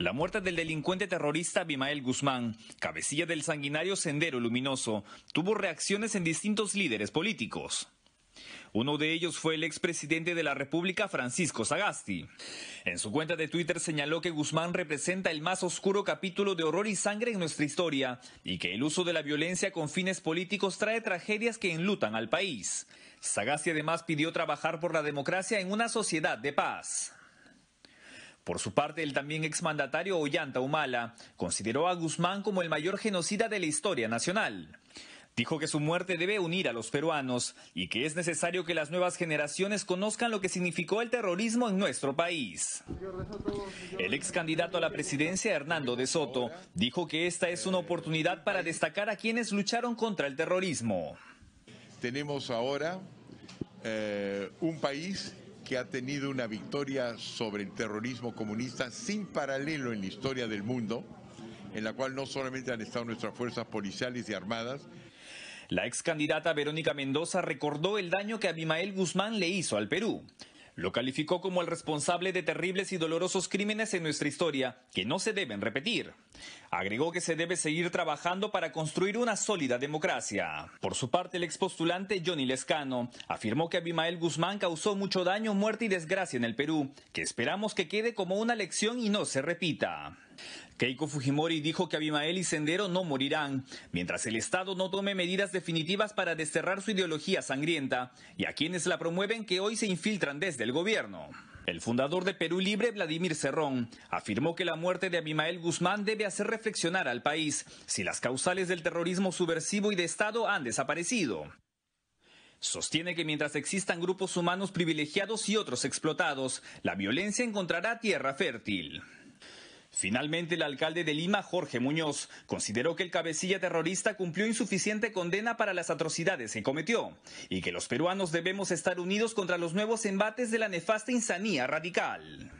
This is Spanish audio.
La muerte del delincuente terrorista Abimael Guzmán, cabecilla del sanguinario Sendero Luminoso, tuvo reacciones en distintos líderes políticos. Uno de ellos fue el expresidente de la República, Francisco Sagasti. En su cuenta de Twitter señaló que Guzmán representa el más oscuro capítulo de horror y sangre en nuestra historia y que el uso de la violencia con fines políticos trae tragedias que enlutan al país. Sagasti además pidió trabajar por la democracia en una sociedad de paz. Por su parte, el también exmandatario Ollanta Humala consideró a Guzmán como el mayor genocida de la historia nacional. Dijo que su muerte debe unir a los peruanos y que es necesario que las nuevas generaciones conozcan lo que significó el terrorismo en nuestro país. El ex candidato a la presidencia, Hernando de Soto, dijo que esta es una oportunidad para destacar a quienes lucharon contra el terrorismo. Tenemos ahora eh, un país que ha tenido una victoria sobre el terrorismo comunista sin paralelo en la historia del mundo, en la cual no solamente han estado nuestras fuerzas policiales y armadas, la ex candidata Verónica Mendoza recordó el daño que Abimael Guzmán le hizo al Perú. Lo calificó como el responsable de terribles y dolorosos crímenes en nuestra historia que no se deben repetir. Agregó que se debe seguir trabajando para construir una sólida democracia. Por su parte, el expostulante Johnny Lescano afirmó que Abimael Guzmán causó mucho daño, muerte y desgracia en el Perú, que esperamos que quede como una lección y no se repita. Keiko Fujimori dijo que Abimael y Sendero no morirán, mientras el Estado no tome medidas definitivas para desterrar su ideología sangrienta y a quienes la promueven que hoy se infiltran desde el gobierno. El fundador de Perú Libre, Vladimir Cerrón, afirmó que la muerte de Abimael Guzmán debe hacer reflexionar al país si las causales del terrorismo subversivo y de Estado han desaparecido. Sostiene que mientras existan grupos humanos privilegiados y otros explotados, la violencia encontrará tierra fértil. Finalmente, el alcalde de Lima, Jorge Muñoz, consideró que el cabecilla terrorista cumplió insuficiente condena para las atrocidades que cometió y que los peruanos debemos estar unidos contra los nuevos embates de la nefasta insanía radical.